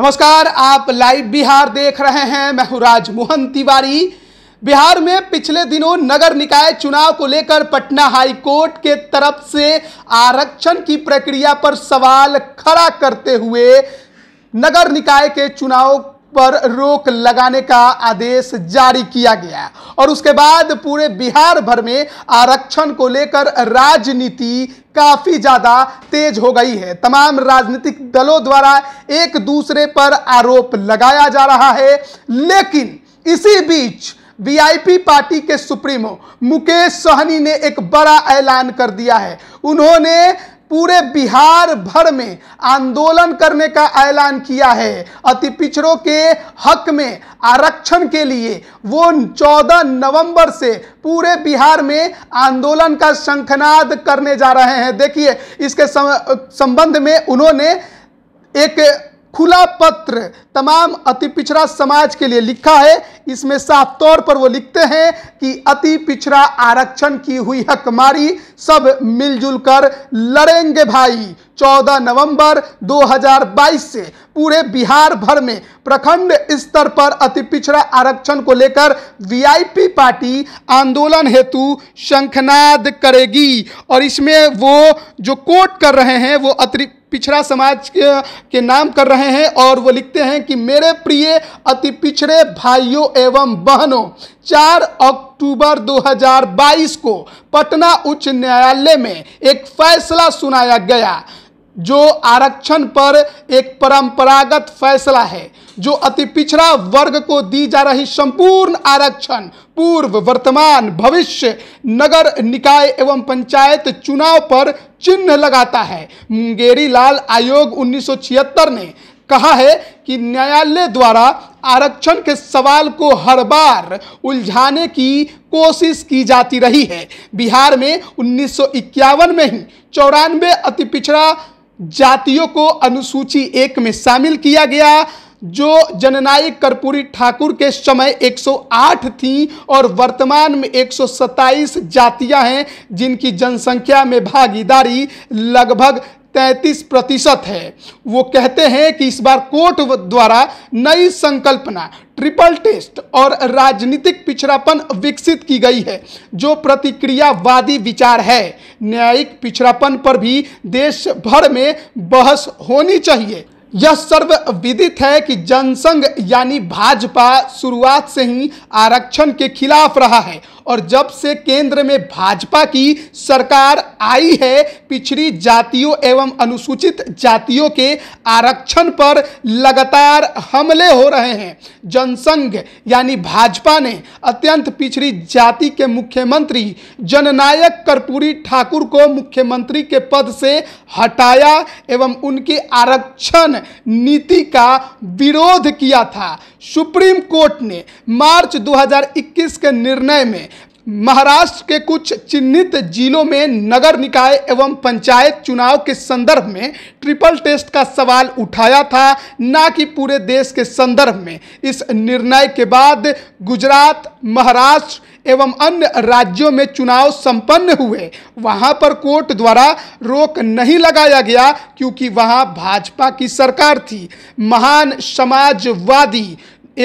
नमस्कार आप लाइव बिहार देख रहे हैं मैं हूं राजमोहन तिवारी बिहार में पिछले दिनों नगर निकाय चुनाव को लेकर पटना हाई कोर्ट के तरफ से आरक्षण की प्रक्रिया पर सवाल खड़ा करते हुए नगर निकाय के चुनाव पर रोक लगाने का आदेश जारी किया गया और उसके बाद पूरे बिहार भर में आरक्षण को लेकर राजनीति काफी ज्यादा तेज हो गई है तमाम राजनीतिक दलों द्वारा एक दूसरे पर आरोप लगाया जा रहा है लेकिन इसी बीच वीआईपी पार्टी के सुप्रीमो मुकेश सहनी ने एक बड़ा ऐलान कर दिया है उन्होंने पूरे बिहार भर में आंदोलन करने का ऐलान किया है अति पिछड़ों के हक में आरक्षण के लिए वो 14 नवंबर से पूरे बिहार में आंदोलन का शंखनाद करने जा रहे हैं देखिए इसके संबंध में उन्होंने एक खुला पत्र तमाम अति पिछड़ा समाज के लिए लिखा है इसमें साफ तौर पर वो लिखते हैं कि अति पिछड़ा आरक्षण की हुई हकमारी सब मिलजुल कर लड़ेंगे भाई 14 नवंबर 2022 से पूरे बिहार भर में प्रखंड स्तर पर अति पिछड़ा आरक्षण को लेकर वीआईपी पार्टी आंदोलन हेतु शंखनाद करेगी और इसमें वो जो कोट कर रहे हैं वो अति पिछड़ा समाज के, के नाम कर रहे हैं और वो लिखते हैं कि मेरे प्रिय अति पिछड़े भाइयों एवं बहनों चार अक्टूबर 2022 को पटना उच्च न्यायालय में एक फैसला सुनाया गया जो आरक्षण पर एक परंपरागत फैसला है जो अति पिछड़ा वर्ग को दी जा रही संपूर्ण आरक्षण पूर्व वर्तमान भविष्य नगर निकाय एवं पंचायत चुनाव पर चिन्ह लगाता है मुंगेरी लाल आयोग उन्नीस ने कहा है कि न्यायालय द्वारा आरक्षण के सवाल को हर बार उलझाने की कोशिश की जाती रही है बिहार में उन्नीस में ही चौरानवे अति पिछड़ा जातियों को अनुसूची एक में शामिल किया गया जो जननायक कर्पूरी ठाकुर के समय 108 थीं और वर्तमान में 127 जातियां हैं जिनकी जनसंख्या में भागीदारी लगभग तैंतीस प्रतिशत है वो कहते हैं कि इस बार कोर्ट द्वारा नई संकल्पना ट्रिपल टेस्ट और राजनीतिक पिछड़ापन विकसित की गई है जो प्रतिक्रियावादी विचार है न्यायिक पिछड़ापन पर भी देश भर में बहस होनी चाहिए यह सर्व विदित है कि जनसंघ यानी भाजपा शुरुआत से ही आरक्षण के खिलाफ रहा है और जब से केंद्र में भाजपा की सरकार आई है पिछड़ी जातियों एवं अनुसूचित जातियों के आरक्षण पर लगातार हमले हो रहे हैं जनसंघ यानी भाजपा ने अत्यंत पिछड़ी जाति के मुख्यमंत्री जननायक कर्पूरी ठाकुर को मुख्यमंत्री के पद से हटाया एवं उनके आरक्षण नीति का विरोध किया था सुप्रीम कोर्ट ने मार्च 2021 के निर्णय में महाराष्ट्र के कुछ चिन्हित जिलों में नगर निकाय एवं पंचायत चुनाव के संदर्भ में ट्रिपल टेस्ट का सवाल उठाया था ना कि पूरे देश के संदर्भ में इस निर्णय के बाद गुजरात महाराष्ट्र एवं अन्य राज्यों में चुनाव संपन्न हुए वहां पर कोर्ट द्वारा रोक नहीं लगाया गया क्योंकि वहां भाजपा की सरकार थी महान समाजवादी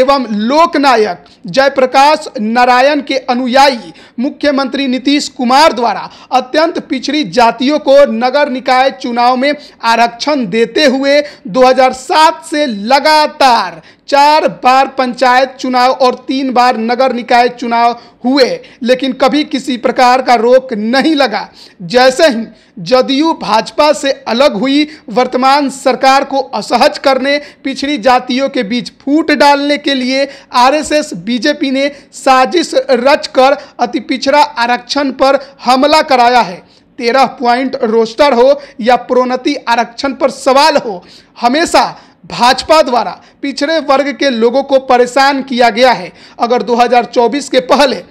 एवं लोकनायक जयप्रकाश नारायण के अनुयायी मुख्यमंत्री नीतीश कुमार द्वारा अत्यंत पिछड़ी जातियों को नगर निकाय चुनाव में आरक्षण देते हुए 2007 से लगातार चार बार पंचायत चुनाव और तीन बार नगर निकाय चुनाव हुए लेकिन कभी किसी प्रकार का रोक नहीं लगा जैसे ही जदयू भाजपा से अलग हुई वर्तमान सरकार को असहज करने पिछड़ी जातियों के बीच फूट डालने के लिए आरएसएस बीजेपी ने साजिश रचकर अति पिछड़ा आरक्षण पर हमला कराया है तेरह पॉइंट रोस्टर हो या प्रोन्नति आरक्षण पर सवाल हो हमेशा भाजपा द्वारा पिछड़े वर्ग के लोगों को परेशान किया गया है अगर 2024 के पहले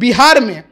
बिहार में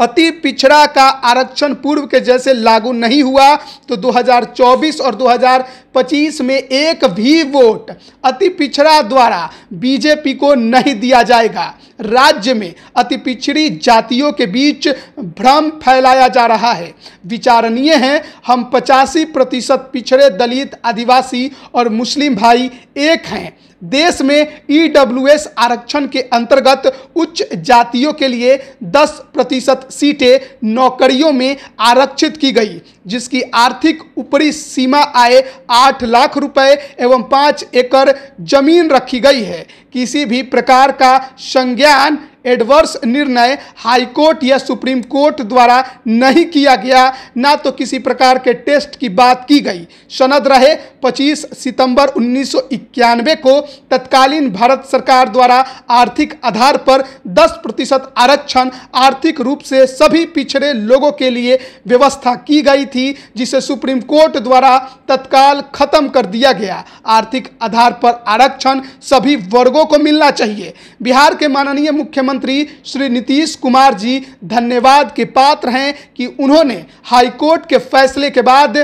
अति पिछड़ा का आरक्षण पूर्व के जैसे लागू नहीं हुआ तो 2024 और 2025 में एक भी वोट अति पिछड़ा द्वारा बीजेपी को नहीं दिया जाएगा राज्य में अति पिछड़ी जातियों के बीच भ्रम फैलाया जा रहा है विचारणीय है हम पचासी प्रतिशत पिछड़े दलित आदिवासी और मुस्लिम भाई एक हैं देश में ई e आरक्षण के अंतर्गत उच्च जातियों के लिए 10 प्रतिशत सीटें नौकरियों में आरक्षित की गई जिसकी आर्थिक ऊपरी सीमा आय 8 लाख रुपए एवं 5 एकड़ जमीन रखी गई है किसी भी प्रकार का संज्ञान एडवर्स निर्णय हाईकोर्ट या सुप्रीम कोर्ट द्वारा नहीं किया गया ना तो किसी प्रकार के टेस्ट की बात की गई सनद रहे 25 सितंबर 1991 को तत्कालीन भारत सरकार द्वारा आर्थिक आधार पर 10 प्रतिशत आरक्षण आर्थिक रूप से सभी पिछड़े लोगों के लिए व्यवस्था की गई थी जिसे सुप्रीम कोर्ट द्वारा तत्काल खत्म कर दिया गया आर्थिक आधार पर आरक्षण सभी वर्गों को मिलना चाहिए बिहार के माननीय मुख्यमंत्री मुख्यमंत्री श्री नीतीश कुमार जी धन्यवाद के पात्र हैं कि उन्होंने हाईकोर्ट के फैसले के बाद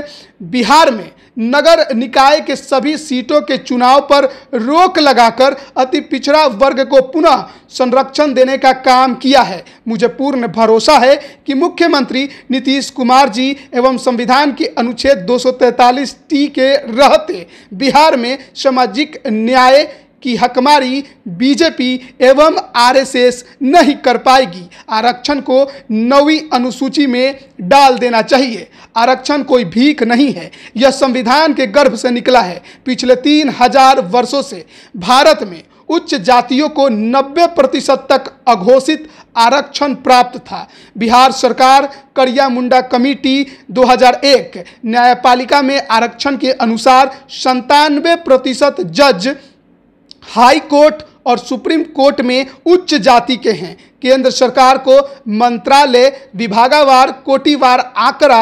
बिहार में नगर निकाय के सभी सीटों के चुनाव पर रोक लगाकर अति पिछड़ा वर्ग को पुनः संरक्षण देने का काम किया है मुझे पूर्ण भरोसा है कि मुख्यमंत्री नीतीश कुमार जी एवं संविधान के अनुच्छेद 243 टी के रहते बिहार में सामाजिक न्याय की हकमारी बीजेपी एवं आरएसएस नहीं कर पाएगी आरक्षण को नवी अनुसूची में डाल देना चाहिए आरक्षण कोई भीख नहीं है यह संविधान के गर्भ से निकला है पिछले तीन हजार वर्षों से भारत में उच्च जातियों को 90 प्रतिशत तक अघोषित आरक्षण प्राप्त था बिहार सरकार करिया मुंडा कमेटी 2001 न्यायपालिका में आरक्षण के अनुसार संतानवे प्रतिशत जज हाई कोर्ट और सुप्रीम कोर्ट में उच्च जाति के हैं केंद्र सरकार को मंत्रालय विभागावार कोटिवार आंकड़ा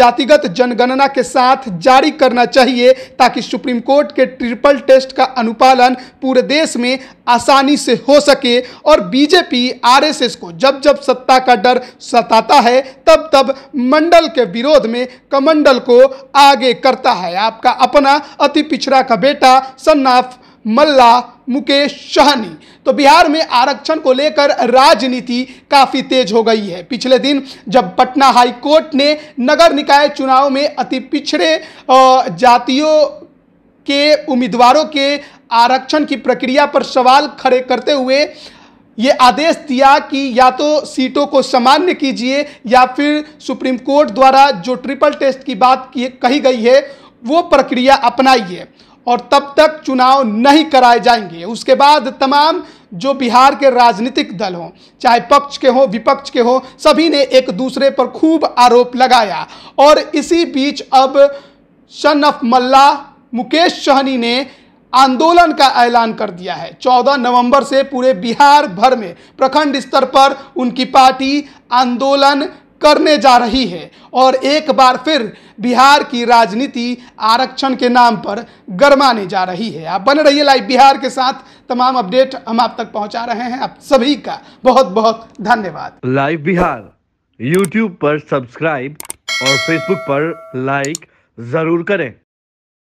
जातिगत जनगणना के साथ जारी करना चाहिए ताकि सुप्रीम कोर्ट के ट्रिपल टेस्ट का अनुपालन पूरे देश में आसानी से हो सके और बीजेपी आरएसएस को जब जब सत्ता का डर सताता है तब तब मंडल के विरोध में कमंडल को आगे करता है आपका अपना अति पिछड़ा का बेटा सन्नाफ मल्ला मुकेश सहनी तो बिहार में आरक्षण को लेकर राजनीति काफ़ी तेज हो गई है पिछले दिन जब पटना हाई कोर्ट ने नगर निकाय चुनाव में अति पिछड़े जातियों के उम्मीदवारों के आरक्षण की प्रक्रिया पर सवाल खड़े करते हुए ये आदेश दिया कि या तो सीटों को सामान्य कीजिए या फिर सुप्रीम कोर्ट द्वारा जो ट्रिपल टेस्ट की बात की कही गई है वो प्रक्रिया अपनाइए और तब तक चुनाव नहीं कराए जाएंगे उसके बाद तमाम जो बिहार के राजनीतिक दल हों चाहे पक्ष के हों विपक्ष के हों सभी ने एक दूसरे पर खूब आरोप लगाया और इसी बीच अब सन ऑफ मल्ला मुकेश सहनी ने आंदोलन का ऐलान कर दिया है 14 नवंबर से पूरे बिहार भर में प्रखंड स्तर पर उनकी पार्टी आंदोलन करने जा रही है और एक बार फिर बिहार की राजनीति आरक्षण के नाम पर गरमाने जा रही है आप बने रहिए लाइव बिहार के साथ तमाम अपडेट हम आप तक पहुंचा रहे हैं आप सभी का बहुत बहुत धन्यवाद लाइव बिहार यूट्यूब पर सब्सक्राइब और फेसबुक पर लाइक जरूर करें